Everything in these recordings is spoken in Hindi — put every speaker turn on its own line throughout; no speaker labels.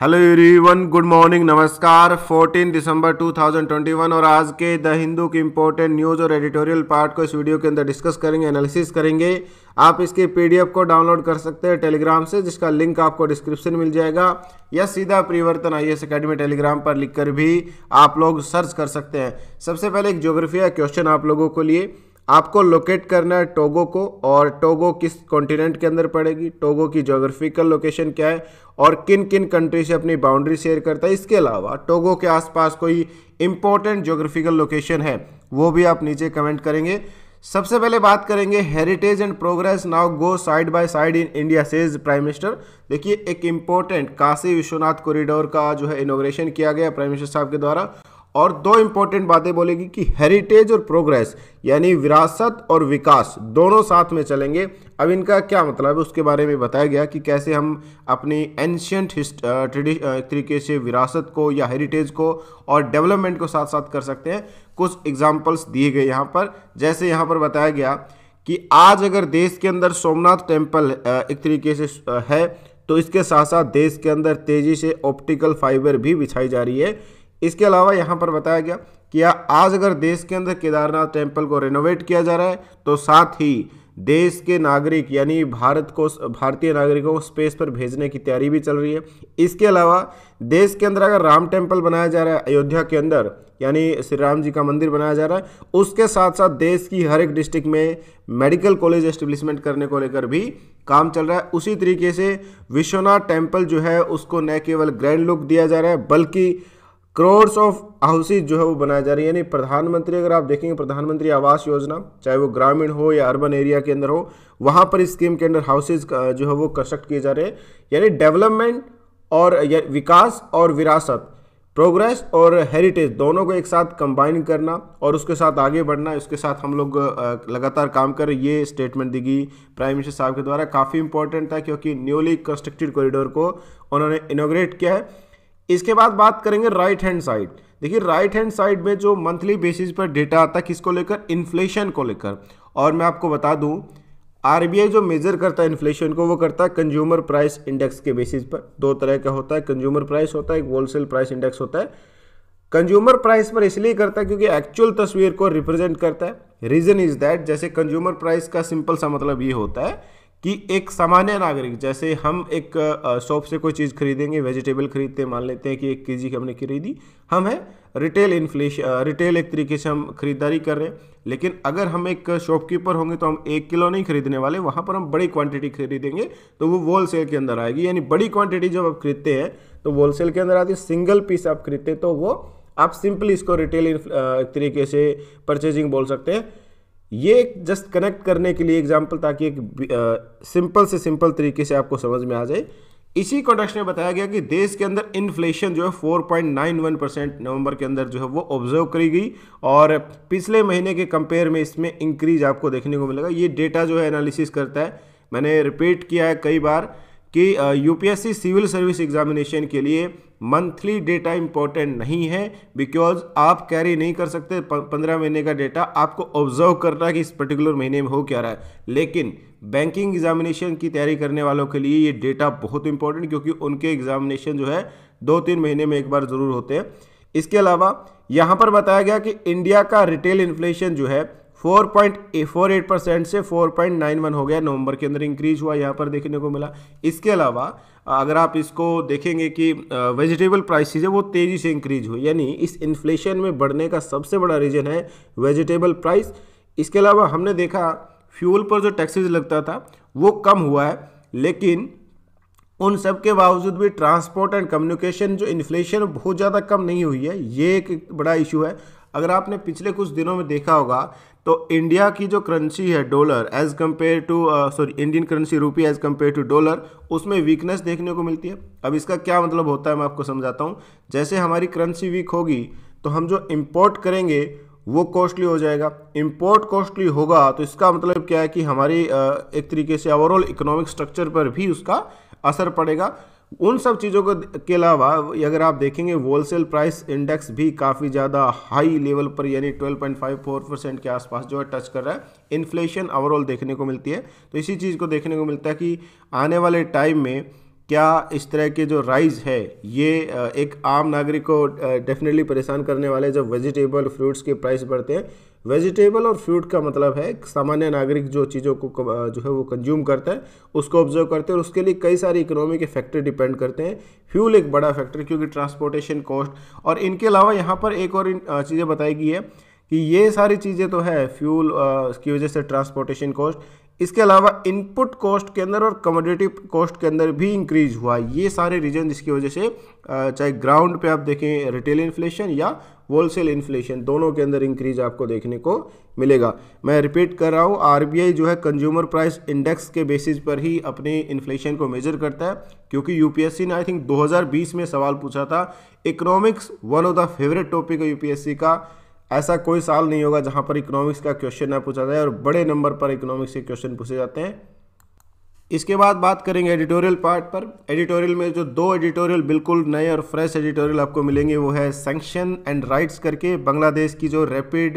हेलो एवरीवन गुड मॉर्निंग नमस्कार 14 दिसंबर 2021 और आज के द हिंदू के इम्पोर्टेंट न्यूज़ और एडिटोरियल पार्ट को इस वीडियो के अंदर डिस्कस करेंगे एनालिसिस करेंगे आप इसके पीडीएफ को डाउनलोड कर सकते हैं टेलीग्राम से जिसका लिंक आपको डिस्क्रिप्शन मिल जाएगा या सीधा परिवर्तन आई एस अकेडमी टेलीग्राम पर लिख भी आप लोग सर्च कर सकते हैं सबसे पहले एक जोग्राफिया क्वेश्चन आप लोगों को लिए आपको लोकेट करना है टोगो को और टोगो किस कॉन्टिनेंट के अंदर पड़ेगी टोगो की जोग्राफिकल लोकेशन क्या है और किन किन कंट्री से अपनी बाउंड्री शेयर करता है इसके अलावा टोगो के आसपास कोई इंपॉर्टेंट जोग्राफिकल लोकेशन है वो भी आप नीचे कमेंट करेंगे सबसे पहले बात करेंगे heritage and progress now go side by side in India says prime minister देखिए एक इम्पोर्टेंट काशी विश्वनाथ कॉरिडोर का जो है इनोग्रेशन किया गया प्राइम मिनिस्टर साहब के द्वारा और दो इंपॉर्टेंट बातें बोलेगी कि हेरिटेज और प्रोग्रेस यानी विरासत और विकास दोनों साथ में चलेंगे अब इनका क्या मतलब है उसके बारे में बताया गया कि कैसे हम अपनी एंशियंट ट्रेडिश तरीके से विरासत को या हेरिटेज को और डेवलपमेंट को साथ साथ कर सकते हैं कुछ एग्जाम्पल्स दिए गए यहाँ पर जैसे यहाँ पर बताया गया कि आज अगर देश के अंदर सोमनाथ टेम्पल एक तरीके से है तो इसके साथ साथ देश के अंदर तेज़ी से ऑप्टिकल फाइबर भी बिछाई जा रही है इसके अलावा यहाँ पर बताया गया कि आज अगर देश के अंदर केदारनाथ टेम्पल को रेनोवेट किया जा रहा है तो साथ ही देश के नागरिक यानी भारत को भारतीय नागरिकों को स्पेस पर भेजने की तैयारी भी चल रही है इसके अलावा देश के अंदर अगर राम टेम्पल बनाया जा रहा है अयोध्या के अंदर यानी श्री राम जी का मंदिर बनाया जा रहा है उसके साथ साथ देश की हर एक डिस्ट्रिक्ट में मेडिकल कॉलेज एस्टेब्लिशमेंट करने को लेकर भी काम चल रहा है उसी तरीके से विश्वनाथ टेम्पल जो है उसको न केवल ग्रैंड लुक दिया जा रहा है बल्कि करोड़ ऑफ हाउसेज जो है वो बनाए जा रही है यानी प्रधानमंत्री अगर आप देखेंगे प्रधानमंत्री आवास योजना चाहे वो ग्रामीण हो या अर्बन एरिया के अंदर हो वहाँ पर इस स्कीम के अंदर हाउसेज जो है वो कंस्ट्रक्ट किए जा रहे हैं यानी डेवलपमेंट और विकास और विरासत प्रोग्रेस और हेरिटेज दोनों को एक साथ कंबाइन करना और उसके साथ आगे बढ़ना उसके साथ हम लोग लगातार काम कर ये स्टेटमेंट दी गई प्राइम मिनिस्टर साहब के द्वारा काफ़ी इंपॉर्टेंट था क्योंकि न्यूली कंस्ट्रक्टेड कॉरिडोर को उन्होंने इनोग्रेट किया है इसके बाद बात करेंगे राइट हैंड साइड देखिए राइट हैंड साइड में जो मंथली बेसिस पर डेटा आता है किसको लेकर इन्फ्लेशन को लेकर और मैं आपको बता दूं आरबीआई जो मेजर करता है इन्फ्लेशन को वो करता है कंज्यूमर प्राइस इंडेक्स के बेसिस पर दो तरह का होता है कंज्यूमर प्राइस होता है एक होलसेल प्राइस इंडेक्स होता है कंज्यूमर प्राइस पर इसलिए करता है क्योंकि एक्चुअल तस्वीर को रिप्रेजेंट करता है रीजन इज दैट जैसे कंज्यूमर प्राइस का सिंपल सा मतलब ये होता है कि एक सामान्य नागरिक जैसे हम एक शॉप से कोई चीज़ खरीदेंगे वेजिटेबल खरीदते मान लेते हैं कि एक के जी हमने खरीदी हम है रिटेल इन्फ्लेशन रिटेल एक तरीके से हम खरीदारी कर रहे हैं लेकिन अगर हम एक शॉपकीपर होंगे तो हम एक किलो नहीं खरीदने वाले वहाँ पर हम बड़ी क्वांटिटी खरीदेंगे तो वो होलसेल सेल के अंदर आएगी यानी बड़ी क्वांटिटी जब आप खरीदते हैं तो होल सेल के अंदर आती है सिंगल पीस आप खरीदते तो वो आप सिंपली इसको रिटेल तरीके से परचेजिंग बोल सकते हैं ये एक जस्ट कनेक्ट करने के लिए एग्जाम्पल ताकि एक सिंपल से सिंपल तरीके से आपको समझ में आ जाए इसी कॉन्टेक्स्ट में बताया गया कि देश के अंदर इन्फ्लेशन जो है 4.91 परसेंट नवंबर के अंदर जो है वो ऑब्जर्व करी गई और पिछले महीने के कंपेयर में इसमें इंक्रीज आपको देखने को मिलेगा ये डेटा जो है एनालिसिस करता है मैंने रिपीट किया है कई बार कि यूपीएससी सिविल सर्विस एग्जामिनेशन के लिए मंथली डेटा इंपॉर्टेंट नहीं है बिकॉज आप कैरी नहीं कर सकते पंद्रह महीने का डेटा आपको ऑब्जर्व करना कि इस पर्टिकुलर महीने में हो क्या रहा है लेकिन बैंकिंग एग्जामिनेशन की तैयारी करने वालों के लिए ये डेटा बहुत इंपॉर्टेंट क्योंकि उनके एग्जामिनेशन जो है दो तीन महीने में एक बार ज़रूर होते हैं इसके अलावा यहाँ पर बताया गया कि इंडिया का रिटेल इन्फ्लेशन जो है four point four eight percent से फोर पॉइंट नाइन वन हो गया नवंबर के अंदर इंक्रीज हुआ यहाँ पर देखने को मिला इसके अलावा अगर आप इसको देखेंगे कि वेजिटेबल प्राइसेज है वो तेज़ी से इंक्रीज हुई यानी इस इन्फ्लेशन में बढ़ने का सबसे बड़ा रीज़न है वेजिटेबल प्राइस इसके अलावा हमने देखा फ्यूल पर जो टैक्सेज लगता था वो कम हुआ है लेकिन उन सब के बावजूद भी ट्रांसपोर्ट एंड कम्युनिकेशन जो इन्फ्लेशन बहुत ज़्यादा कम नहीं हुई है ये एक बड़ा इशू है अगर आपने पिछले कुछ दिनों में देखा होगा तो इंडिया की जो करेंसी है dollar as compare to sorry Indian currency rupee as compare to dollar उसमें वीकनेस देखने को मिलती है अब इसका क्या मतलब होता है मैं आपको समझाता हूँ जैसे हमारी करेंसी वीक होगी तो हम जो इम्पोर्ट करेंगे वो कॉस्टली हो जाएगा इम्पोर्ट कॉस्टली होगा तो इसका मतलब क्या है कि हमारी uh, एक तरीके से ओवरऑल इकोनॉमिक स्ट्रक्चर पर भी उसका असर पड़ेगा उन सब चीज़ों को के अलावा अगर आप देखेंगे होलसेल प्राइस इंडेक्स भी काफ़ी ज़्यादा हाई लेवल पर यानी 12.54 परसेंट के आसपास जो है टच कर रहा है इन्फ्लेशन ओवरऑल देखने को मिलती है तो इसी चीज़ को देखने को मिलता है कि आने वाले टाइम में क्या इस तरह के जो राइज़ है ये एक आम नागरिक को डेफिनेटली परेशान करने वाले जब वेजिटेबल फ्रूट्स के प्राइस बढ़ते हैं वेजिटेबल और फ्रूट का मतलब है सामान्य नागरिक जो चीज़ों को जो है वो कंज्यूम करता है उसको ऑब्जर्व करते हैं और उसके लिए कई सारे इकोनॉमी के फैक्टर डिपेंड करते हैं फ्यूल एक बड़ा फैक्टर क्योंकि ट्रांसपोर्टेशन कॉस्ट और इनके अलावा यहाँ पर एक और चीज़ें बताई गई है कि ये सारी चीज़ें तो है फ्यूल की वजह से ट्रांसपोर्टेशन कॉस्ट इसके अलावा इनपुट कॉस्ट के अंदर और कमोडिटी कॉस्ट के अंदर भी इंक्रीज हुआ ये सारे रीजन जिसकी वजह से चाहे ग्राउंड पे आप देखें रिटेल इन्फ्लेशन या होलसेल इन्फ्लेशन दोनों के अंदर इंक्रीज आपको देखने को मिलेगा मैं रिपीट कर रहा हूँ आरबीआई जो है कंज्यूमर प्राइस इंडेक्स के बेसिस पर ही अपने इन्फ्लेशन को मेजर करता है क्योंकि यूपीएससी ने आई थिंक 2020 में सवाल पूछा था economics one of the favourite topic है यूपीएससी का ऐसा कोई साल नहीं होगा जहां पर इकोनॉमिक्स का क्वेश्चन ना पूछा जाए और बड़े नंबर पर इकोनॉमिक्स के क्वेश्चन पूछे जाते हैं इसके बाद बात करेंगे एडिटोरियल पार्ट पर एडिटोरियल में जो दो एडिटोरियल बिल्कुल नए और फ्रेश एडिटोरियल आपको मिलेंगे वो है सेंक्शन एंड राइट्स करके बांग्लादेश की जो रैपिड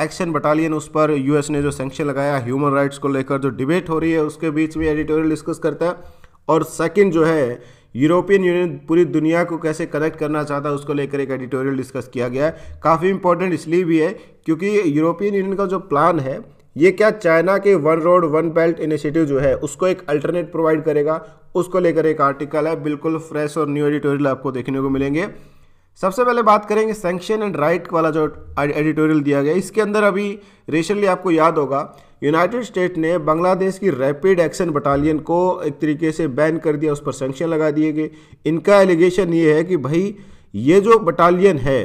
एक्शन बटालियन उस पर यूएस ने जो सेंक्शन लगाया ह्यूमन राइट्स को लेकर जो डिबेट हो रही है उसके बीच में एडिटोरियल डिस्कस करता है और सेकेंड जो है यूरोपियन यूनियन पूरी दुनिया को कैसे कनेक्ट करना चाहता है उसको लेकर एक एडिटोरियल डिस्कस किया गया है काफ़ी इंपॉर्टेंट इसलिए भी है क्योंकि यूरोपियन यूनियन का जो प्लान है ये क्या चाइना के one road one belt initiative जो है उसको एक अल्टरनेट प्रोवाइड करेगा उसको लेकर एक आर्टिकल है बिल्कुल फ्रेश और न्यू एडिटोरियल आपको देखने को मिलेंगे सबसे पहले बात करेंगे सेंक्शन एंड राइट वाला जो एडिटोरियल दिया गया इसके अंदर अभी रिसेंटली आपको याद होगा यूनाइटेड स्टेट ने बांग्लादेश की रैपिड एक्शन बटालियन को एक तरीके से बैन कर दिया उस पर सेंक्शन लगा दिए गए इनका एलिगेशन ये है कि भाई ये जो बटालियन है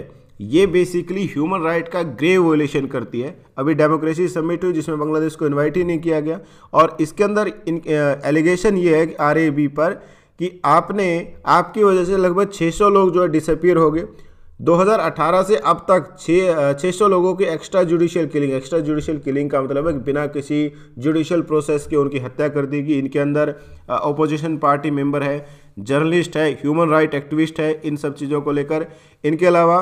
ये बेसिकली ह्यूमन राइट का ग्रेव वोलेशन करती है अभी डेमोक्रेसी समिट हुई जिसमें बांग्लादेश को इनवाइट ही नहीं किया गया और इसके अंदर इन एलिगेशन ये है कि आर पर कि आपने आपकी वजह से लगभग 600 लोग जो है डिसअपियर हो गए 2018 से अब तक छः सौ लोगों की extra judicial killing extra judicial killing का मतलब है कि बिना किसी जुडिशियल प्रोसेस के उनकी हत्या कर दी गई इनके अंदर ओपोजिशन पार्टी मेंबर है जर्नलिस्ट है ह्यूमन राइट एक्टिविस्ट है इन सब चीज़ों को लेकर इनके अलावा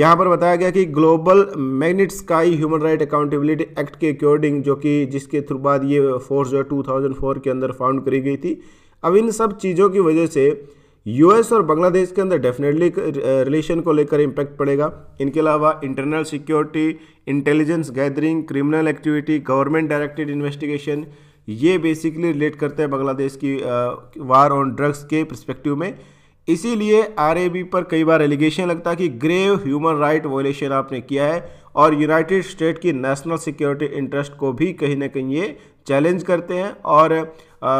यहाँ पर बताया गया कि global Magnitsky human right accountability act के अकॉर्डिंग जो कि जिसके थ्रू बाद ये फोर्स जो है 2004 के अंदर फाउंड करी गई थी अब इन सब चीज़ों की वजह से यूएस और बांग्लादेश के अंदर डेफिनेटली रिलेशन uh, को लेकर इम्पैक्ट पड़ेगा इनके अलावा internal security intelligence gathering criminal activity government directed investigation ये बेसिकली रिलेट करते हैं बांग्लादेश की वार ऑन ड्रग्स के प्रस्पेक्टिव में इसीलिए आरएबी पर कई बार एलिगेशन लगता है कि ग्रेव ह्यूमन राइट वॉयलेशन आपने किया है और यूनाइटेड स्टेट की नेशनल सिक्योरिटी इंटरेस्ट को भी कहीं ना कहीं ये चैलेंज करते हैं और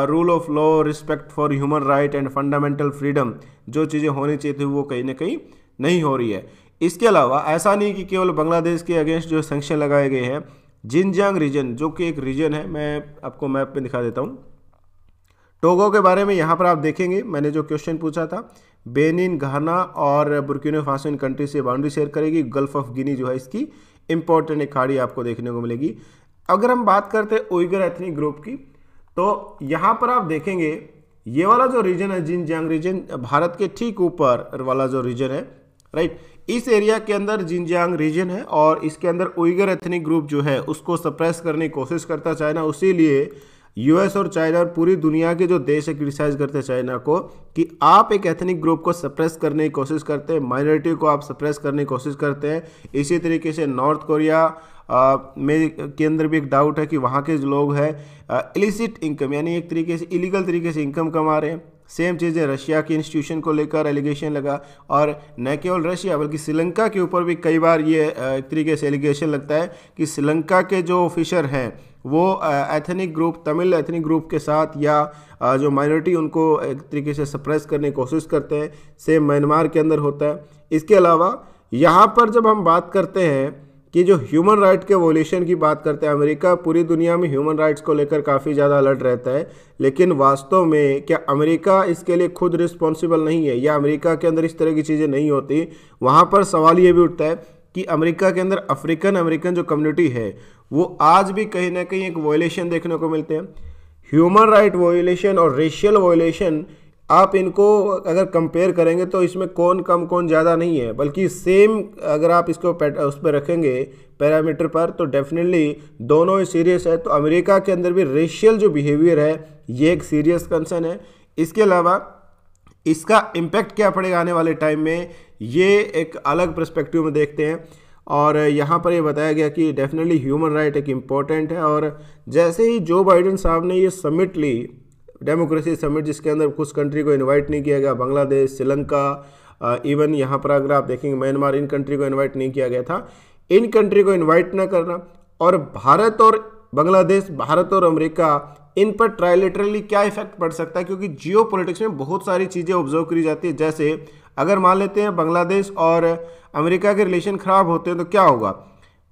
rule of law respect for human right and fundamental freedom जो चीज़ें होनी चाहिए थी वो कहीं ना कहीं नहीं हो रही है इसके अलावा ऐसा नहीं कि केवल बांग्लादेश के अगेंस्ट जो सेंक्शन लगाए गए हैं जिनजांग रीजन जो कि एक रीजन है मैं आपको मैप में दिखा देता हूँ टोगो के बारे में यहाँ पर आप देखेंगे मैंने जो क्वेश्चन पूछा था बेनिन घाना और बुर्किनो फासो कंट्री से बाउंड्री शेयर करेगी गल्फ ऑफ गिनी जो है इसकी इंपॉर्टेंट एक खाड़ी आपको देखने को मिलेगी अगर हम बात करते हैं ओइगर एथनिक ग्रुप की तो यहाँ पर आप देखेंगे ये वाला जो रीजन है जिनजियांग रीजन भारत के ठीक ऊपर वाला जो रीजन है राइट इस एरिया के अंदर जिनजियांग रीजन है और इसके अंदर ओइगर एथनिक ग्रुप जो है उसको सप्रेस करने की कोशिश करता चाइना उसी यूएस और चाइना और पूरी दुनिया के जो देश है क्रिटिसाइज करते हैं चाइना को कि आप एक एथनिक ग्रुप को सप्रेस करने की कोशिश करते हैं माइनॉरिटी को आप सप्रेस करने की कोशिश करते हैं इसी तरीके से नॉर्थ कोरिया में के अंदर भी एक डाउट है कि वहाँ के जो लोग हैं इलिसिट इनकम यानी एक तरीके से इलीगल तरीके से इनकम कमा रहे हैं सेम चीज़ें रशिया के इंस्टीट्यूशन को लेकर एलिगेशन लगा और न केवल रशिया बल्कि श्रीलंका के ऊपर भी कई बार ये एक तरीके से एलिगेशन लगता है कि श्रीलंका के जो ऑफिसर हैं वो ethnic group Tamil ethnic group के साथ या जो माइनॉरिटी उनको एक तरीके से सप्रेस करने की कोशिश करते हैं सेम म्यांमार के अंदर होता है इसके अलावा यहाँ पर जब हम बात करते हैं कि जो ह्यूमन राइट के वोल्यूशन की बात करते हैं अमेरिका पूरी दुनिया में ह्यूमन राइट्स को लेकर काफ़ी ज़्यादा अलर्ट रहता है लेकिन वास्तव में क्या अमेरिका इसके लिए खुद रिस्पॉन्सिबल नहीं है या अमेरिका के अंदर इस तरह की चीज़ें नहीं होती वहाँ पर सवाल ये भी उठता है कि अमेरिका के अंदर अफ्रीकन अमेरिकन जो कम्युनिटी है वो आज भी कहीं ना कहीं एक वॉयलेशन देखने को मिलते हैं ह्यूमन राइट वॉयलेशन और रेशियल वॉयलेशन आप इनको अगर कंपेयर करेंगे तो इसमें कौन कम कौन ज़्यादा नहीं है बल्कि सेम अगर आप इसको उस पर रखेंगे पैरामीटर पर तो डेफिनेटली दोनों ही सीरियस है तो अमेरिका के अंदर भी रेशियल जो बिहेवियर है ये एक सीरियस कंसर्न है इसके अलावा इसका इम्पैक्ट क्या पड़ेगा आने वाले टाइम में ये एक अलग प्रस्पेक्टिव में देखते हैं और यहाँ पर ये बताया गया कि डेफिनेटली ह्यूमन राइट एक इम्पॉर्टेंट है और जैसे ही जो बाइडन साहब ने ये समिट ली डेमोक्रेसी समिट जिसके अंदर कुछ कंट्री को इनवाइट नहीं किया गया बांग्लादेश श्रीलंका इवन यहाँ पर अगर आप देखेंगे म्यांमार इन कंट्री को इनवाइट नहीं किया गया था इन कंट्री को इन्वाइट ना करना और भारत और बांग्लादेश भारत और अमेरिका इन पर ट्रायलिटरली क्या इफेक्ट पड़ सकता है क्योंकि जियो में बहुत सारी चीज़ें ऑब्जर्व करी जाती है जैसे अगर मान लेते हैं बांग्लादेश और अमेरिका के रिलेशन ख़राब होते हैं तो क्या होगा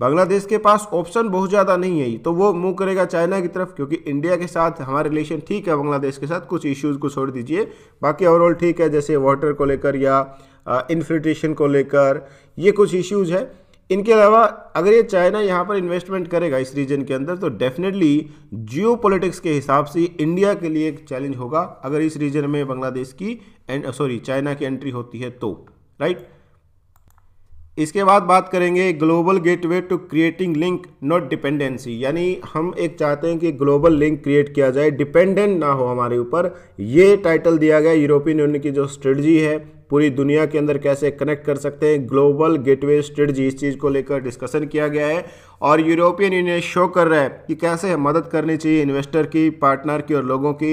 बांग्लादेश के पास ऑप्शन बहुत ज़्यादा नहीं है तो वो मूव करेगा चाइना की तरफ क्योंकि इंडिया के साथ हमारे रिलेशन ठीक है बांग्लादेश के साथ कुछ इश्यूज़ को छोड़ दीजिए बाकी ओवरऑल ठीक है जैसे वाटर को लेकर या इन्फिल्ट्रेशन को लेकर ये कुछ इश्यूज़ है इनके अलावा अगर ये चाइना यहाँ पर इन्वेस्टमेंट करेगा इस रीजन के अंदर तो डेफिनेटली जियो के हिसाब से इंडिया के लिए एक चैलेंज होगा अगर इस रीजन में बांग्लादेश की एंड सॉरी चाइना की एंट्री होती है तो राइट इसके बाद बात करेंगे global gateway to creating link not dependency यानी हम एक चाहते हैं कि ग्लोबल लिंक क्रिएट किया जाए डिपेंडेंट ना हो हमारे ऊपर ये टाइटल दिया गया यूरोपियन यूनियन की जो स्ट्रेटजी है पूरी दुनिया के अंदर कैसे कनेक्ट कर सकते हैं ग्लोबल गेटवे स्ट्रेटजी इस चीज़ को लेकर डिस्कशन किया गया है और यूरोपियन यूनियन शो कर रहा है कि कैसे मदद करनी चाहिए इन्वेस्टर की पार्टनर की और लोगों की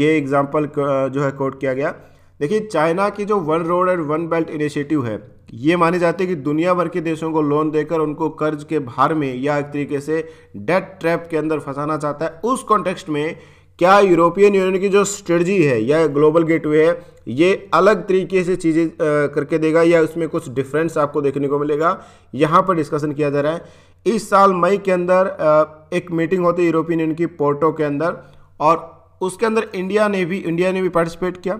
ये एग्जाम्पल जो है कोट किया गया देखिए चाइना की जो one road and one belt initiative है ये माने जाते हैं कि दुनिया भर के देशों को लोन देकर उनको कर्ज के भार में या एक तरीके से डेट ट्रैप के अंदर फंसाना चाहता है उस कॉन्टेक्स्ट में क्या यूरोपियन यूनियन की जो स्ट्रेटजी है या ग्लोबल गेटवे है ये अलग तरीके से चीज़ें करके देगा या उसमें कुछ डिफरेंस आपको देखने को मिलेगा यहाँ पर डिस्कशन किया जा रहा है इस साल मई के अंदर एक मीटिंग होती है यूरोपियन यूनियन की पोर्टो के अंदर और उसके अंदर इंडिया ने भी इंडिया ने भी पार्टिसिपेट किया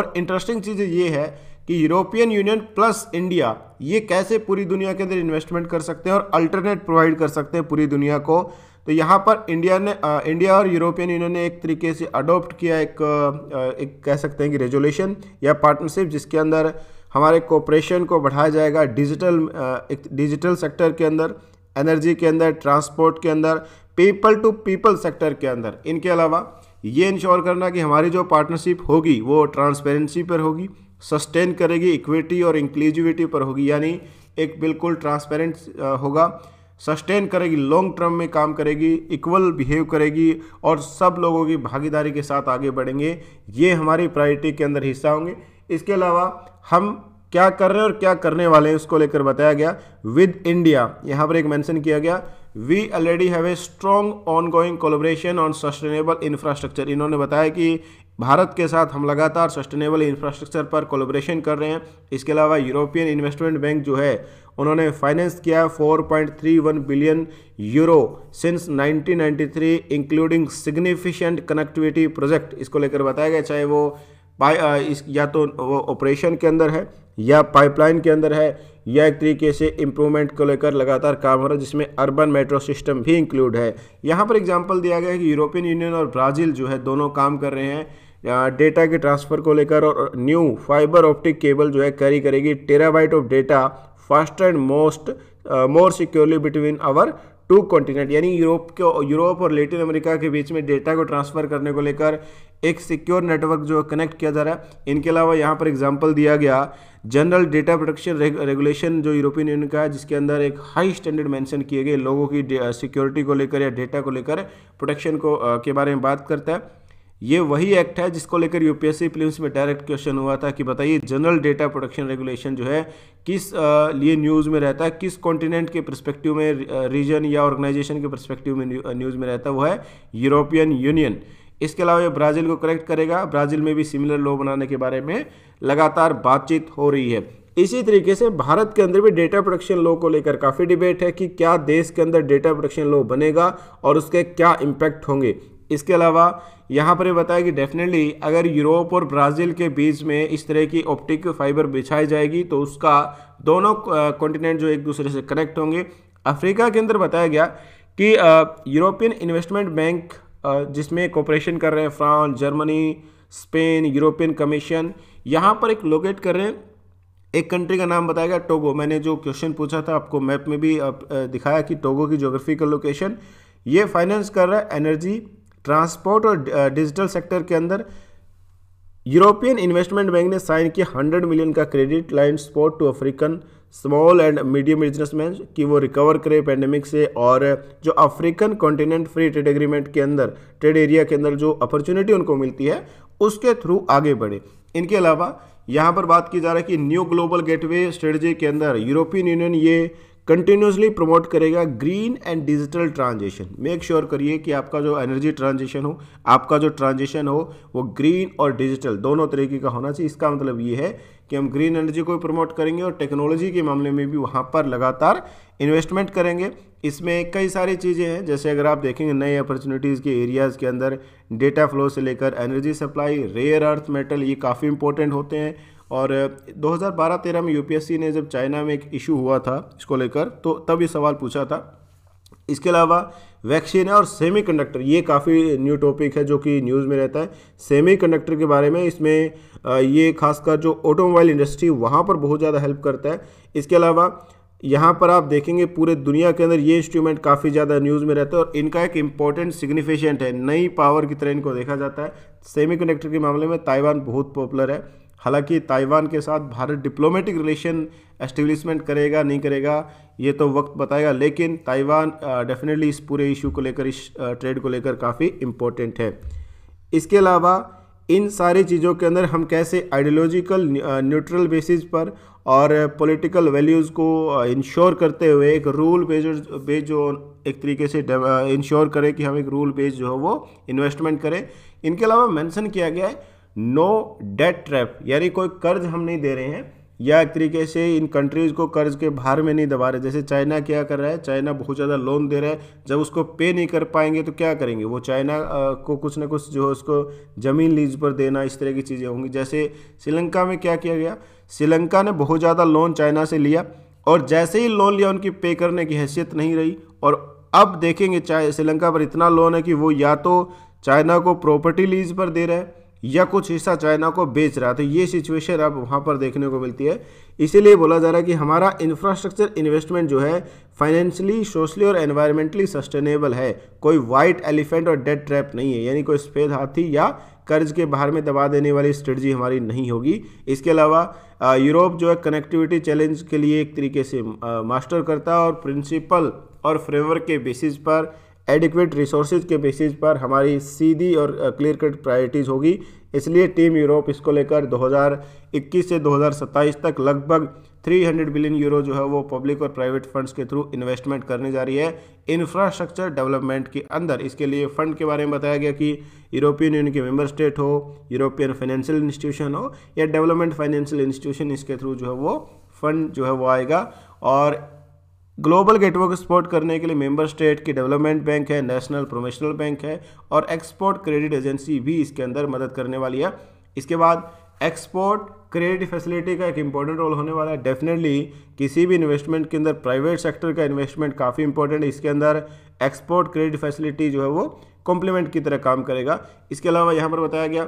और इंटरेस्टिंग चीज़ ये है कि यूरोपियन यूनियन प्लस इंडिया ये कैसे पूरी दुनिया के अंदर इन्वेस्टमेंट कर सकते हैं और अल्टरनेट प्रोवाइड कर सकते हैं पूरी दुनिया को तो यहाँ पर इंडिया ने इंडिया और यूरोपियन यूनियन ने एक तरीके से अडोप्ट किया एक एक कह सकते हैं कि रेजोल्यूशन या पार्टनरशिप जिसके अंदर हमारे कोऑपरेशन को बढ़ाया जाएगा डिजिटल एक डिजिटल सेक्टर के अंदर एनर्जी के अंदर ट्रांसपोर्ट के अंदर पीपल टू पीपल सेक्टर के अंदर इनके अलावा ये इंश्योर करना कि हमारी जो पार्टनरशिप होगी वो ट्रांसपेरेंसी पर होगी सस्टेन करेगी इक्विटी और इंक्लूजिविटी पर होगी यानी एक बिल्कुल ट्रांसपेरेंट होगा सस्टेन करेगी लॉन्ग टर्म में काम करेगी इक्वल बिहेव करेगी और सब लोगों की भागीदारी के साथ आगे बढ़ेंगे ये हमारी प्रायोरिटी के अंदर हिस्सा होंगे इसके अलावा हम क्या कर रहे हैं और क्या करने वाले हैं उसको लेकर बताया गया विद इंडिया यहाँ पर एक मेंशन किया गया we already have a strong ongoing collaboration on sustainable infrastructure इन्होंने बताया कि भारत के साथ हम लगातार सस्टेनेबल इंफ्रास्ट्रक्चर पर कोलोब्रेशन कर रहे हैं इसके अलावा यूरोपियन इन्वेस्टमेंट बैंक जो है उन्होंने फाइनेंस किया 4.31 billion euro since 1993 including significant connectivity project इसको लेकर बताया गया चाहे वो इस या तो वो ऑपरेशन के अंदर है या पाइपलाइन के अंदर है या एक तरीके से इम्प्रूवमेंट को लेकर लगातार काम हो रहा है जिसमें अर्बन मेट्रो सिस्टम भी इंक्लूड है यहाँ पर एग्जांपल दिया गया है कि यूरोपियन यूनियन और ब्राज़ील जो है दोनों काम कर रहे हैं डेटा के ट्रांसफ़र को लेकर और न्यू फाइबर ऑप्टिक केबल जो है कैरी करेगी terabyte of data fast and most more securely between our two continent यानी यूरोप के यूरोप और लेटिन अमेरिका के बीच में डेटा को ट्रांसफ़र करने को लेकर एक सिक्योर नेटवर्क जो कनेक्ट किया जा रहा है इनके अलावा यहाँ पर एग्जाम्पल दिया गया जनरल डेटा प्रोटेक्शन रेगुलेशन जो यूरोपियन यूनियन का है जिसके अंदर एक हाई स्टैंडर्ड मेंशन किए गए लोगों की सिक्योरिटी uh, को लेकर या डेटा को लेकर प्रोटेक्शन को आ, uh, के बारे में बात करता है ये वही एक्ट है जिसको लेकर यूपीएससी प्रीलिम्स में डायरेक्ट क्वेश्चन हुआ था कि बताइए जनरल डेटा प्रोडक्शन रेगुलेशन जो है किस लिए न्यूज़ में रहता है किस कॉन्टिनेंट के परस्पेक्टिव में रीजन या ऑर्गेनाइजेशन के परस्पेक्टिव में न्यूज़ में रहता है वो है यूरोपियन यूनियन इसके अलावा ये ब्राज़ील को करेक्ट करेगा ब्राज़ील में भी सिमिलर लॉ बनाने के बारे में लगातार बातचीत हो रही है इसी तरीके से भारत के अंदर भी डेटा प्रोडक्शन लॉ को लेकर काफ़ी डिबेट है कि क्या देश के अंदर डेटा प्रोडक्शन लॉ बनेगा और उसके क्या इम्पैक्ट होंगे इसके अलावा यहाँ पर बताया कि डेफिनेटली अगर यूरोप और ब्राज़ील के बीच में इस तरह की ऑप्टिक फाइबर बिछाई जाएगी तो उसका दोनों कॉन्टिनेंट जो एक दूसरे से कनेक्ट होंगे अफ्रीका के अंदर बताया गया कि यूरोपियन इन्वेस्टमेंट बैंक जिसमें कॉपरेशन कर रहे हैं France Germany Spain European commission यहाँ पर एक लोकेट कर रहे हैं एक कंट्री का नाम बताया गया टोगो मैंने जो क्वेश्चन पूछा था आपको मैप में भी दिखाया कि टोगो की जोग्राफिकल लोकेशन ये फाइनेंस कर रहा है एनर्जी ट्रांसपोर्ट और डिजिटल सेक्टर के अंदर यूरोपियन इन्वेस्टमेंट बैंक ने साइन किया हंड्रेड मिलियन का credit line support to African small and medium businessman कि वो रिकवर करे पैंडेमिक से और जो African continent free trade agreement के अंदर ट्रेड एरिया के अंदर जो अपॉर्चुनिटी उनको मिलती है उसके थ्रू आगे बढ़े इनके अलावा यहाँ पर बात की जा रही है कि न्यू ग्लोबल गेटवे स्ट्रेटजी के अंदर यूरोपियन यूनियन ये कंटिन्यूसली प्रमोट करेगा green and digital transaction make sure करिए कि आपका जो एनर्जी ट्रांजेक्शन हो आपका जो ट्रांजेक्शन हो वो ग्रीन और डिजिटल दोनों तरीके का होना चाहिए इसका मतलब ये है कि हम ग्रीन एनर्जी को भी प्रमोट करेंगे और टेक्नोलॉजी के मामले में भी वहाँ पर लगातार इन्वेस्टमेंट करेंगे इसमें कई सारी चीज़ें हैं जैसे अगर आप देखेंगे नए अपॉर्चुनिटीज़ के एरियाज़ के अंदर डेटा फ्लो से लेकर energy supply rare earth metal ये काफ़ी इंपॉर्टेंट होते हैं और 2012-13 में यूपीएससी ने जब चाइना में एक इशू हुआ था इसको लेकर तो तब ये सवाल पूछा था इसके अलावा वैक्सीन और सेमीकंडक्टर ये काफ़ी न्यू टॉपिक है जो कि न्यूज़ में रहता है सेमीकंडक्टर के बारे में इसमें ये खासकर जो ऑटोमोबाइल इंडस्ट्री वहाँ पर बहुत ज़्यादा हेल्प करता है इसके अलावा यहाँ पर आप देखेंगे पूरे दुनिया के अंदर ये इंस्ट्रूमेंट काफ़ी ज़्यादा न्यूज़ में रहता है और इनका एक इम्पॉर्टेंट सिग्निफिकेंट है नई पावर की तरह इनको देखा जाता है सेमीकंडक्टर के मामले में ताइवान बहुत पॉपुलर है हालांकि ताइवान के साथ भारत डिप्लोमेटिक रिलेशन एस्टेब्लिशमेंट करेगा नहीं करेगा ये तो वक्त बताएगा लेकिन ताइवान डेफिनेटली इस पूरे इशू को लेकर इस ट्रेड को लेकर काफ़ी इम्पोर्टेंट है इसके अलावा इन सारी चीज़ों के अंदर हम कैसे आइडियोलॉजिकल न्यूट्रल बेसिस पर और पॉलिटिकल वैल्यूज़ को इंश्योर करते हुए एक रूल बेस्ड बेज जो एक तरीके से इंश्योर करें कि हम एक रूल बेस्ड जो है वो इन्वेस्टमेंट करें इनके अलावा मेंशन किया गया है नो डेट ट्रैप यानी कोई कर्ज हम नहीं दे रहे हैं या एक तरीके से इन कंट्रीज़ को कर्ज के भार में नहीं दबा रहे जैसे चाइना क्या कर रहा है चाइना बहुत ज़्यादा लोन दे रहा है जब उसको पे नहीं कर पाएंगे तो क्या करेंगे वो चाइना को कुछ ना कुछ जो है उसको ज़मीन लीज पर देना इस तरह की चीज़ें होंगी जैसे श्रीलंका में क्या किया गया श्रीलंका ने बहुत ज़्यादा लोन चाइना से लिया और जैसे ही लोन लिया उनकी पे करने की हैसियत नहीं रही और अब देखेंगे चाहे श्रीलंका पर इतना लोन है कि वो या तो चाइना को प्रॉपर्टी लीज पर दे रहा है या कुछ हिस्सा चाइना को बेच रहा है तो ये सिचुएशन अब वहाँ पर देखने को मिलती है इसीलिए बोला जा रहा है कि हमारा इंफ्रास्ट्रक्चर इन्वेस्टमेंट जो है फाइनेंशियली सोशली और एनवायरमेंटली सस्टेनेबल है कोई वाइट एलिफेंट और डेड ट्रैप नहीं है यानी कोई सफ़ेद हाथी या कर्ज के बाहर में दबा देने वाली स्ट्रेटजी हमारी नहीं होगी इसके अलावा यूरोप जो है कनेक्टिविटी चैलेंज के लिए एक तरीके से मास्टर करता है और प्रिंसिपल और फ्रेमवर्क के बेसिस पर एडिक्वेट रिसोर्सेज के बेसिस पर हमारी सीधी और क्लियर कट प्रायोरिटीज़ होगी इसलिए टीम यूरोप इसको लेकर 2021 से 2027 तक लगभग 300 बिलियन यूरो जो है वो पब्लिक और प्राइवेट फंड्स के थ्रू इन्वेस्टमेंट करने जा रही है इंफ्रास्ट्रक्चर डेवलपमेंट के अंदर इसके लिए फंड के बारे में बताया गया कि यूरोपियन यूनियन के मेंबर स्टेट हो यूरोपियन फाइनेंशियल इंस्टीट्यूशन हो या डेवलपमेंट फाइनेंशियल इंस्टीट्यूशन इसके थ्रू जो है वो फंड जो है वो आएगा और ग्लोबल गेटवे को सपोर्ट करने के लिए मेंबर स्टेट की डेवलपमेंट बैंक है नेशनल प्रोफेशनल बैंक है और एक्सपोर्ट क्रेडिट एजेंसी भी इसके अंदर मदद करने वाली है इसके बाद एक्सपोर्ट क्रेडिट फैसिलिटी का एक इंपॉर्टेंट रोल होने वाला है डेफिनेटली किसी भी इन्वेस्टमेंट के अंदर प्राइवेट सेक्टर का इन्वेस्टमेंट काफ़ी इंपॉर्टेंट है इसके अंदर एक्सपोर्ट क्रेडिट फैसिलिटी जो है वो कॉम्प्लीमेंट की तरह काम करेगा इसके अलावा यहाँ पर बताया गया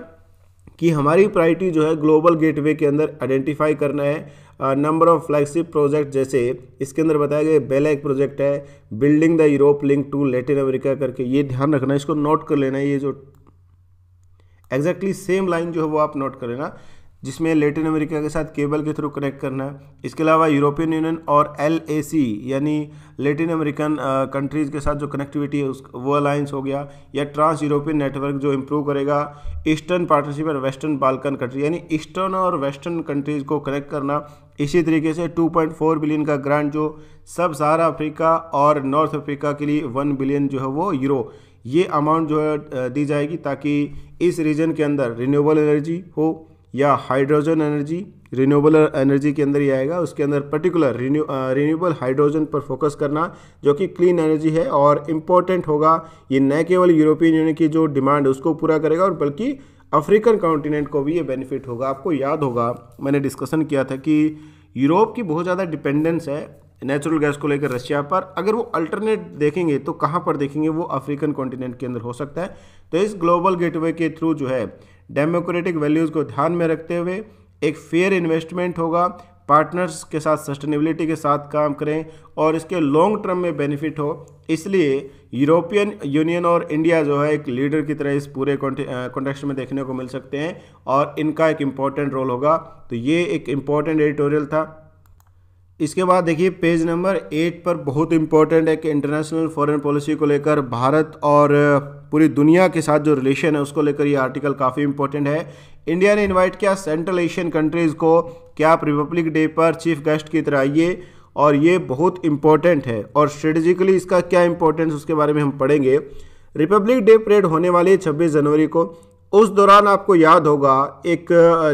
कि हमारी प्रायोरिटी जो है ग्लोबल गेटवे के अंदर आइडेंटिफाई करना है नंबर ऑफ फ्लैगशिप प्रोजेक्ट जैसे इसके अंदर बताया गया बेला एक प्रोजेक्ट है building the Europe link to Latin America करके ये ध्यान रखना है इसको नोट कर लेना है ये जो एग्जैक्टली सेम लाइन जो है वो आप नोट कर लेना जिसमें लेटिन अमेरिका के साथ केबल के थ्रू कनेक्ट करना है इसके अलावा यूरोपियन यूनियन और एल यानी लेटिन अमेरिकन कंट्रीज़ के साथ जो कनेक्टिविटी है उस वो अलायंस हो गया या ट्रांस यूरोपियन नेटवर्क जो इम्प्रूव करेगा ईस्टर्न पार्टनरशिप और वेस्टर्न बाल्कन कंट्री यानी ईस्टर्न और वेस्टर्न कंट्रीज़ को कनेक्ट करना इसी तरीके से 2.4 बिलियन का ग्रांट जो सब सहारा अफ्रीका और नॉर्थ अफ्रीका के लिए 1 बिलियन जो है वो यूरो ये अमाउंट जो है दी जाएगी ताकि इस रीजन के अंदर रिन्यूएबल एनर्जी हो या हाइड्रोजन एनर्जी रिन्यूएबल एनर्जी के अंदर ही आएगा उसके अंदर पर्टिकुलर रिन्यू रिन्यूएबल हाइड्रोजन पर फोकस करना जो कि क्लीन एनर्जी है और इम्पोर्टेंट होगा ये न केवल यूरोपियन यूनियन की जो डिमांड है उसको पूरा करेगा और बल्कि अफ्रीकन कॉन्टिनेंट को भी ये बेनिफिट होगा आपको याद होगा मैंने डिस्कशन किया था कि यूरोप की बहुत ज़्यादा डिपेंडेंस है नेचुरल गैस को लेकर रशिया पर अगर वो अल्टरनेट देखेंगे तो कहाँ पर देखेंगे वो अफ्रीकन कॉन्टिनेंट के अंदर हो सकता है तो इस ग्लोबल गेटवे के थ्रू जो है डेमोक्रेटिक वैल्यूज़ को ध्यान में रखते हुए एक फेयर इन्वेस्टमेंट होगा पार्टनर्स के साथ सस्टेनेबिलिटी के साथ काम करें और इसके लॉन्ग टर्म में बेनिफिट हो इसलिए यूरोपियन यूनियन और इंडिया जो है एक लीडर की तरह इस पूरे कॉन्टेक्स्ट में देखने को मिल सकते हैं और इनका एक इम्पॉर्टेंट रोल होगा तो ये एक इम्पॉर्टेंट एडिटोरियल था इसके बाद देखिए पेज नंबर एट पर बहुत इंपॉर्टेंट है कि इंटरनेशनल फॉरेन पॉलिसी को लेकर भारत और पूरी दुनिया के साथ जो रिलेशन है उसको लेकर ये आर्टिकल काफ़ी इंपॉर्टेंट है इंडिया ने इनवाइट किया सेंट्रल एशियन कंट्रीज़ को क्या आप रिपब्लिक डे पर चीफ गेस्ट की तरह आइए और ये बहुत इंपॉर्टेंट है और स्ट्रेटेजिकली इसका क्या इंपॉर्टेंस उसके बारे में हम पढ़ेंगे रिपब्लिक डे परेड होने वाली है छब्बीस जनवरी को उस दौरान आपको याद होगा एक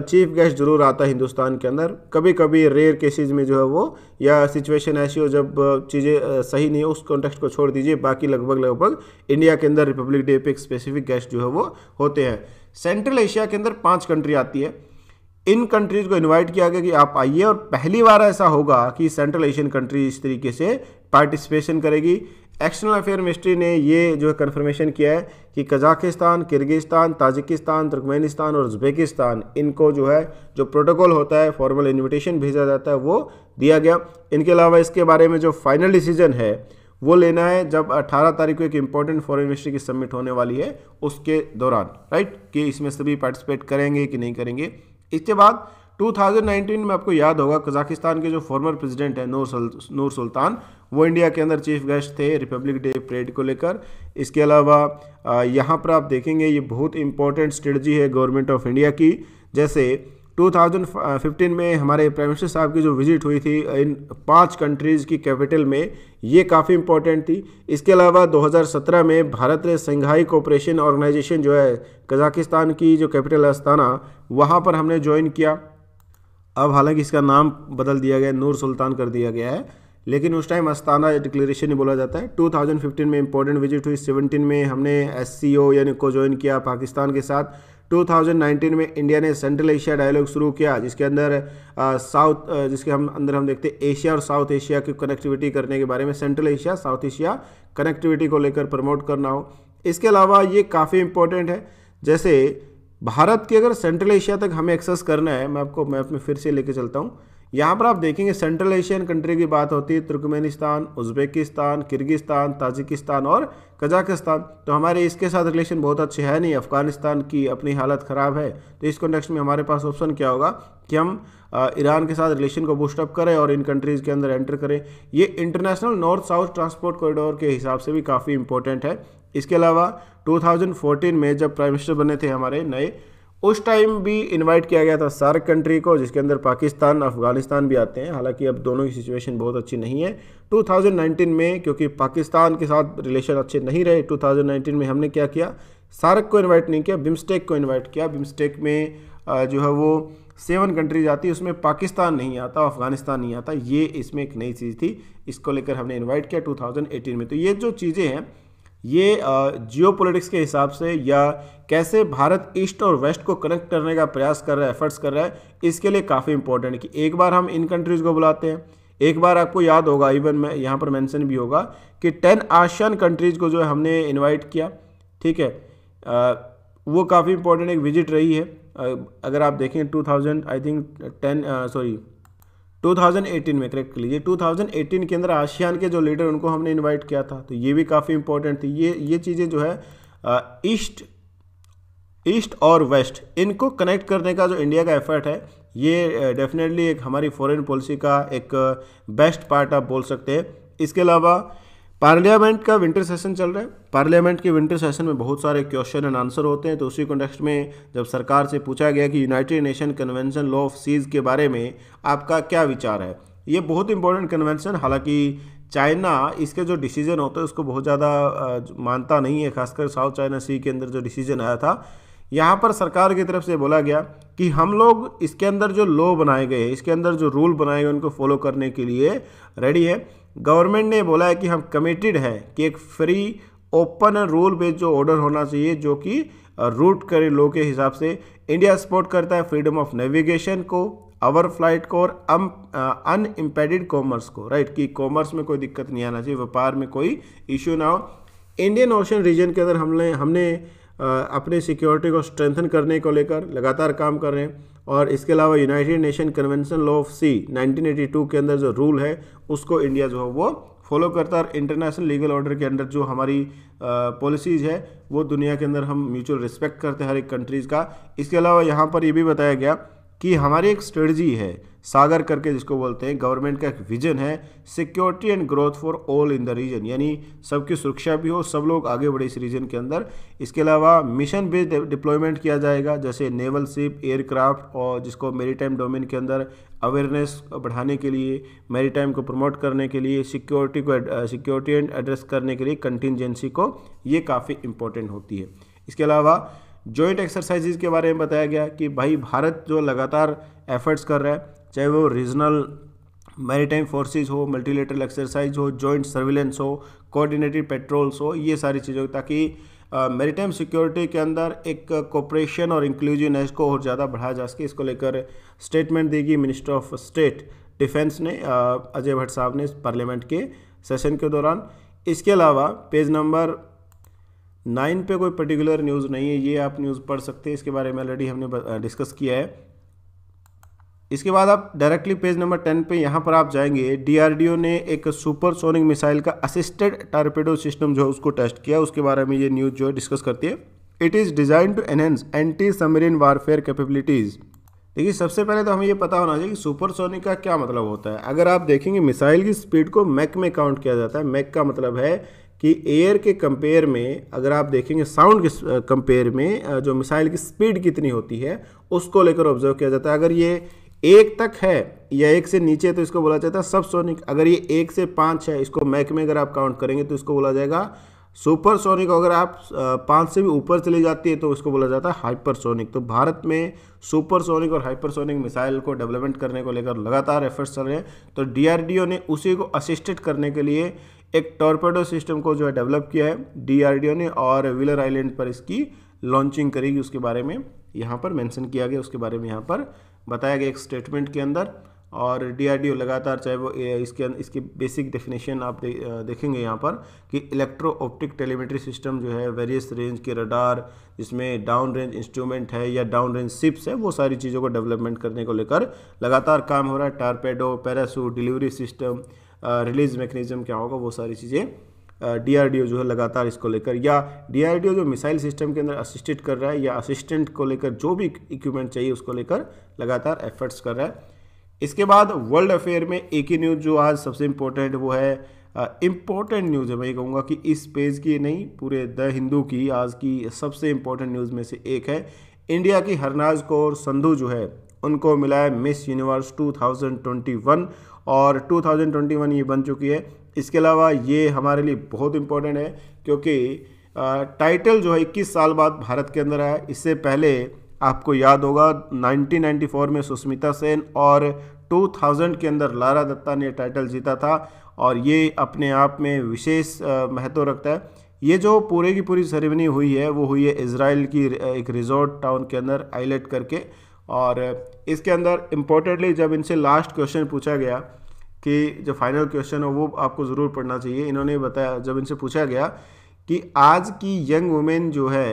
चीफ गेस्ट जरूर आता है हिंदुस्तान के अंदर कभी कभी रेयर केसेज में जो है वो या सिचुएशन ऐसी हो जब चीज़ें सही नहीं हो उस कॉन्टेक्स्ट को छोड़ दीजिए बाकी लगभग लगभग इंडिया के अंदर रिपब्लिक डे पे एक स्पेसिफिक गेस्ट जो है वो होते हैं सेंट्रल एशिया के अंदर पाँच कंट्री आती है इन कंट्रीज को इन्वाइट किया गया कि आप आइए और पहली बार ऐसा होगा कि सेंट्रल एशियन कंट्री इस तरीके से पार्टिसिपेशन करेगी एक्सटर्नल अफेयर मिनिस्ट्री ने ये जो है कन्फर्मेशन किया है कि कजाकिस्तान किर्गिस्तान ताजिकिस्तान तुर्कमेनिस्तान और उज्बेकिस्तान इनको जो है जो प्रोटोकॉल होता है फॉर्मल इन्विटेशन भेजा जाता है वो दिया गया इनके अलावा इसके बारे में जो फाइनल डिसीजन है वो लेना है जब 18 तारीख को एक इम्पॉर्टेंट फॉरन मिनिस्ट्री की सबमिट होने वाली है उसके दौरान राइट कि इसमें सभी पार्टिसिपेट करेंगे कि नहीं करेंगे इसके बाद 2019 में आपको याद होगा कजाकिस्तान के जो फॉर्मर प्रेसिडेंट है नूर सल, नूर सुल्तान वो इंडिया के अंदर चीफ गेस्ट थे रिपब्लिक डे परेड को लेकर इसके अलावा यहाँ पर आप देखेंगे ये बहुत इंपॉर्टेंट स्ट्रेटजी है गवर्नमेंट ऑफ इंडिया की जैसे 2015 में हमारे प्राइम मिनिस्टर साहब की जो विजिट हुई थी इन पांच कंट्रीज़ की कैपिटल में ये काफ़ी इंपॉर्टेंट थी इसके अलावा 2017 में भारत ने संघाई कोऑपरेशन ऑर्गेनाइजेशन जो है कजाकिस्तान की जो कैपिटल अस्ताना वहाँ पर हमने ज्वाइन किया अब हालांकि इसका नाम बदल दिया गया नूर सुल्तान कर दिया गया है लेकिन उस टाइम अस्ताना डिक्लेरेशन ही बोला जाता है 2015 में इंपॉर्टेंट विजिट हुई 17 में हमने एस यानी को ज्वाइन किया पाकिस्तान के साथ 2019 में इंडिया ने सेंट्रल एशिया डायलॉग शुरू किया जिसके अंदर साउथ जिसके हम अंदर हम देखते एशिया और साउथ एशिया की कनेक्टिविटी करने के बारे में central Asia south Asia connectivity को लेकर प्रमोट करना हो इसके अलावा ये काफ़ी इंपॉर्टेंट है जैसे भारत के अगर सेंट्रल एशिया तक हमें एक्सेस करना है मैं आपको मैप में फिर से लेके चलता हूँ यहाँ पर आप देखेंगे सेंट्रल एशियन कंट्री की बात होती है तुर्कमेनिस्तान उज्बेकिस्तान किर्गिस्तान ताजिकिस्तान और कजाकिस्तान तो हमारे इसके साथ रिलेशन बहुत अच्छे है नहीं अफ़गानिस्तान की अपनी हालत ख़राब है तो इस कॉन्टेक्स्ट में हमारे पास ऑप्शन क्या होगा कि हम ईरान के साथ रिलेशन को बूस्टअप करें और इन कंट्रीज़ के अंदर एंटर करें ये international north south transport corridor के हिसाब से भी काफ़ी इंपॉर्टेंट है इसके अलावा 2014 में जब प्राइम मिनिस्टर बने थे हमारे नए उस टाइम भी इनवाइट किया गया था सार्क कंट्री को जिसके अंदर पाकिस्तान अफगानिस्तान भी आते हैं हालांकि अब दोनों की सिचुएशन बहुत अच्छी नहीं है 2019 में क्योंकि पाकिस्तान के साथ रिलेशन अच्छे नहीं रहे 2019 में हमने क्या किया सार्क को इनवाइट नहीं किया बिम्स्टेक को इनवाइट किया बिम्स्टेक में जो है वो सेवन कंट्रीज आती उसमें पाकिस्तान नहीं आता अफगानिस्तान नहीं आता ये इसमें एक नई चीज़ थी इसको लेकर हमने इन्वाइट किया टू में तो ये जो चीज़ें हैं ये जियो के हिसाब से या कैसे भारत ईस्ट और वेस्ट को कनेक्ट करने का प्रयास कर रहा है एफर्ट्स कर रहा है इसके लिए काफ़ी इंपॉर्टेंट है कि एक बार हम इन कंट्रीज़ को बुलाते हैं एक बार आपको याद होगा इवन मैं यहाँ पर मेंशन भी होगा कि टेन आशियन कंट्रीज़ को जो है हमने इनवाइट किया ठीक है आ, वो काफ़ी इंपॉर्टेंट एक विजिट रही है अगर आप देखें two I think ten sorry 2018 में करेक्ट लीजिए 2018 के अंदर आसियान के जो लीडर उनको हमने इनवाइट किया था तो ये भी काफ़ी इंपॉर्टेंट थी ये ये चीज़ें जो है ईस्ट ईस्ट और वेस्ट इनको कनेक्ट करने का जो इंडिया का एफर्ट है ये डेफिनेटली एक हमारी फॉरेन पॉलिसी का एक बेस्ट पार्ट आप बोल सकते हैं इसके अलावा पार्लियामेंट का विंटर सेशन चल रहा है पार्लियामेंट के विंटर सेशन में बहुत सारे क्वेश्चन एंड आंसर होते हैं तो उसी कॉन्टेक्स्ट में जब सरकार से पूछा गया कि United Nation convention law of seas के बारे में आपका क्या विचार है ये बहुत इंपॉर्टेंट कन्वेंशन हालांकि चाइना इसके जो डिसीजन होते हैं उसको बहुत ज़्यादा मानता नहीं है खासकर साउथ चाइना सी के अंदर जो डिसीजन आया था यहाँ पर सरकार की तरफ से बोला गया कि हम लोग इसके अंदर जो लॉ बनाए गए हैं इसके अंदर जो रूल बनाए गए उनको फॉलो करने के लिए रेडी है गवर्नमेंट ने बोला है कि हम कमिटेड हैं कि एक फ्री ओपन रूल बेस्ड जो ऑर्डर होना चाहिए जो कि रूट करे लो के हिसाब से इंडिया सपोर्ट करता है फ्रीडम ऑफ नेविगेशन को आवर फ्लाइट को और अन इम्पेडिड कॉमर्स को राइट कि कॉमर्स में कोई दिक्कत नहीं आना चाहिए व्यापार में कोई इश्यू ना हो इंडियन ओशन रीजन के अंदर हमने हमने अपनी सिक्योरिटी को स्ट्रेंथन करने को लेकर लगातार काम कर रहे हैं और इसके अलावा United Nation convention law of sea 1982 के अंदर जो रूल है उसको इंडिया जो है वो फॉलो करता है और इंटरनेशनल लीगल ऑर्डर के अंदर जो हमारी पॉलिसीज़ है वो दुनिया के अंदर हम म्यूचुअल रिस्पेक्ट करते हैं हर एक कंट्रीज़ का इसके अलावा यहाँ पर ये भी बताया गया कि हमारी एक स्ट्रेटजी है सागर करके जिसको बोलते हैं गवर्नमेंट का एक विजन है security and growth for all in the region यानी सबकी सुरक्षा भी हो सब लोग आगे बढ़े इस रीजन के अंदर इसके अलावा मिशन बेस्ड डिप्लॉयमेंट किया जाएगा जैसे नेवल शिप एयरक्राफ्ट और जिसको मेरीटाइम डोमेन के अंदर अवेयरनेस बढ़ाने के लिए मेरीटाइम को प्रमोट करने के लिए सिक्योरिटी को सिक्योरिटी एंड एड्रेस करने के लिए कंटिजेंसी को ये काफ़ी इंपॉर्टेंट होती है इसके अलावा जॉइंट एक्सरसाइजेज के बारे में बताया गया कि भाई भारत जो लगातार एफर्ट्स कर रहा है चाहे वो रीजनल मैरीटाइम फोर्सेस हो मल्टीलेटरल एक्सरसाइज हो जॉइंट सर्विलेंस हो कोऑर्डिनेटेड पेट्रोल्स हो ये सारी चीज़ें ताकि मैरीटाइम सिक्योरिटी के अंदर एक कॉपरेशन और इंक्लूजिवनेस को और ज़्यादा बढ़ाया जा सके इसको लेकर स्टेटमेंट देगी मिनिस्टर ऑफ स्टेट डिफेंस ने अजय भट्ट साहब ने पार्लियामेंट के सेशन के दौरान इसके अलावा पेज नंबर नाइन पे कोई पर्टिकुलर न्यूज़ नहीं है ये आप न्यूज़ पढ़ सकते हैं इसके बारे में ऑलरेडी हमने डिस्कस किया है इसके बाद आप डायरेक्टली पेज नंबर टेन पे यहाँ पर आप जाएंगे डीआरडीओ ने एक सुपर सोनिक मिसाइल का असिस्टेड टारपेडो सिस्टम जो है उसको टेस्ट किया उसके बारे में ये न्यूज़ जो है डिस्कस करती है it is designed to enhance anti submarine warfare capabilities देखिए सबसे पहले तो हमें ये पता होना चाहिए कि सुपर सोनिक का क्या मतलब होता है अगर आप देखेंगे मिसाइल की स्पीड को मैक में काउंट किया जाता है मैक का मतलब है कि एयर के कंपेयर में अगर आप देखेंगे साउंड के कंपेयर में जो मिसाइल की स्पीड कितनी होती है उसको लेकर ऑब्जर्व किया जाता है अगर ये एक तक है या एक से नीचे तो इसको बोला जाता है सबसोनिक अगर ये एक से पाँच है इसको मैक में अगर आप काउंट करेंगे तो इसको बोला जाएगा सुपरसोनिक अगर आप पाँच से भी ऊपर चली जाती है तो उसको बोला जाता है हाइपरसोनिक तो भारत में सुपरसोनिक और हाइपरसोनिक मिसाइल को डेवलपमेंट करने को लेकर लगातार एफर्ट्स चल रहे हैं तो डीआरडीओ ने उसी को असिस्टेड करने के लिए एक टॉर्पेडो सिस्टम को जो है डेवलप किया है डीआरडीओ ने और विलर आइलैंड पर इसकी लॉन्चिंग करेगी उसके बारे में यहाँ पर मैंशन किया गया उसके बारे में यहाँ पर बताया गया एक स्टेटमेंट के अंदर और डीआरडीओ लगातार चाहे वो इसके इसकी बेसिक डेफिनेशन आप दे, देखेंगे यहाँ पर कि इलेक्ट्रो ऑप्टिक टेलीमेट्री सिस्टम जो है वेरियस रेंज के रडार जिसमें डाउन रेंज इंस्ट्रूमेंट है या डाउन रेंज सिप्स है वो सारी चीज़ों को डेवलपमेंट करने को लेकर लगातार काम हो रहा है torpedo parachute delivery system release mechanism क्या होगा वो सारी चीज़ें डीआरडीओ जो है लगातार इसको लेकर या डीआरडीओ जो मिसाइल सिस्टम के अंदर असिस्टेंट कर रहा है या असिस्टेंट को लेकर जो भी इक्विपमेंट चाहिए उसको लेकर लगातार एफर्ट्स कर रहा है इसके बाद वर्ल्ड अफेयर में एक ही न्यूज़ जो आज सबसे इम्पोर्टेंट वो है इम्पोर्टेंट न्यूज़ है मैं ये कहूँगा कि इस पेज की नहीं पूरे द हिंदू की आज की सबसे इम्पोर्टेंट न्यूज़ में से एक है इंडिया की हरनाज कौर संधू जो है उनको मिला है मिस यूनिवर्स 2021 और 2021 ये बन चुकी है इसके अलावा ये हमारे लिए बहुत इम्पोर्टेंट है क्योंकि टाइटल जो है इक्कीस साल बाद भारत के अंदर आया इससे पहले आपको याद होगा 1994 में सुष्मिता सेन और 2000 के अंदर लारा दत्ता ने टाइटल जीता था और ये अपने आप में विशेष महत्व रखता है ये जो पूरे की पूरी सेरेमनी हुई है वो हुई है इसराइल की एक रिजॉर्ट टाउन के अंदर आइलेट करके और इसके अंदर इम्पोर्टेंटली जब इनसे लास्ट क्वेश्चन पूछा गया कि जो फाइनल क्वेश्चन है वो आपको ज़रूर पढ़ना चाहिए इन्होंने बताया जब इनसे पूछा गया कि आज की यंग वुमेन जो है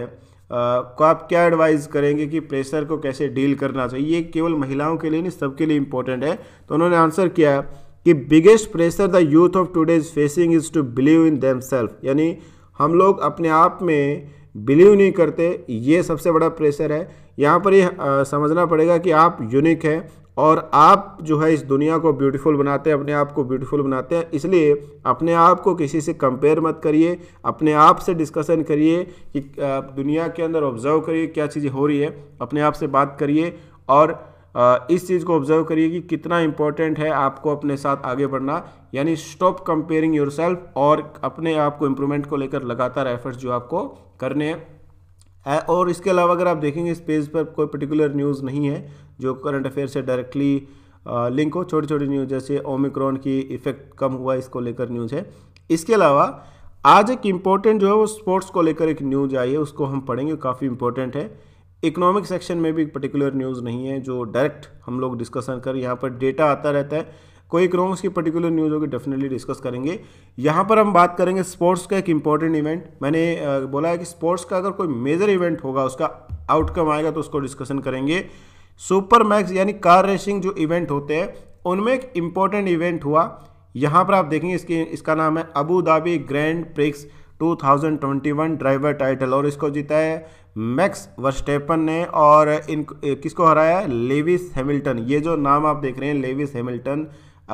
को आप क्या एडवाइस करेंगे कि प्रेशर को कैसे डील करना चाहिए ये केवल महिलाओं के लिए नहीं सबके लिए इम्पोर्टेंट है तो उन्होंने आंसर किया कि biggest pressure the youth of today is facing is to believe in them self यानी हम लोग अपने आप में बिलीव नहीं करते ये सबसे बड़ा प्रेशर है यहाँ पर ये समझना पड़ेगा कि आप यूनिक हैं और आप जो है इस दुनिया को ब्यूटीफुल बनाते हैं अपने आप को ब्यूटीफुल बनाते हैं इसलिए अपने आप को किसी से कंपेयर मत करिए अपने आप से डिस्कशन करिए कि दुनिया के अंदर ऑब्जर्व करिए क्या चीज़ें हो रही है अपने आप से बात करिए और इस चीज़ को ऑब्जर्व करिए कि कितना इम्पोर्टेंट है आपको अपने साथ आगे बढ़ना यानी स्टॉप कंपेयरिंग योर और अपने आप को इम्प्रूवमेंट को लेकर लगातार एफर्ट्स जो आपको करने हैं और इसके अलावा अगर आप देखेंगे इस पेज पर कोई पर्टिकुलर न्यूज़ नहीं है जो करंट अफेयर से डायरेक्टली लिंक हो छोटी छोटी न्यूज़ जैसे ओमिक्रॉन की इफेक्ट कम हुआ इसको लेकर न्यूज़ है इसके अलावा आज एक इम्पोर्टेंट जो है वो स्पोर्ट्स को लेकर एक न्यूज आई है उसको हम पढ़ेंगे काफ़ी इंपॉर्टेंट है इकोनॉमिक सेक्शन में भी एक पर्टिकुलर न्यूज़ नहीं है जो डायरेक्ट हम लोग डिस्कशन कर यहाँ पर डेटा आता रहता है कोई इकोनॉमिक्स की पर्टिकुलर न्यूज़ होगी डेफिनेटली डिस्कस करेंगे यहाँ पर हम बात करेंगे स्पोर्ट्स का एक इम्पॉर्टेंट इवेंट मैंने बोला है कि स्पोर्ट्स का अगर कोई मेजर इवेंट होगा उसका आउटकम आएगा तो उसको डिस्कशन करेंगे सुपर मैक्स यानी कार रेसिंग जो इवेंट होते हैं उनमें एक इम्पॉर्टेंट इवेंट हुआ यहाँ पर आप देखेंगे इसकी इसका नाम है Abu Dhabi grand prix 2021 driver title और इसको जीता है मैक्स वर्स्टेपन ने और इन किसको हराया है लेविस हैमिल्टन ये जो नाम आप देख रहे हैं लेविस हैमिल्टन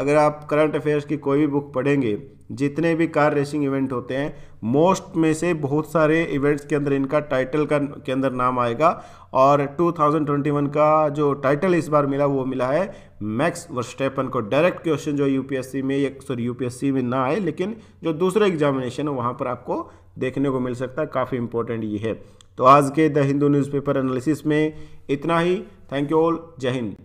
अगर आप करंट अफेयर्स की कोई भी बुक पढ़ेंगे जितने भी कार रेसिंग इवेंट होते हैं मोस्ट में से बहुत सारे इवेंट्स के अंदर इनका टाइटल का के अंदर नाम आएगा और 2021 का जो टाइटल इस बार मिला वो मिला है मैक्स वर्स्टेपन को डायरेक्ट क्वेश्चन जो यूपीएससी में सॉरी यूपीएससी में ना आए लेकिन जो दूसरा एग्जामिनेशन है वहाँ पर आपको देखने को मिल सकता है काफ़ी इंपॉर्टेंट ये है तो आज के द हिंदू न्यूज़पेपर एनालिसिस में इतना ही थैंक यू ऑल जय हिंद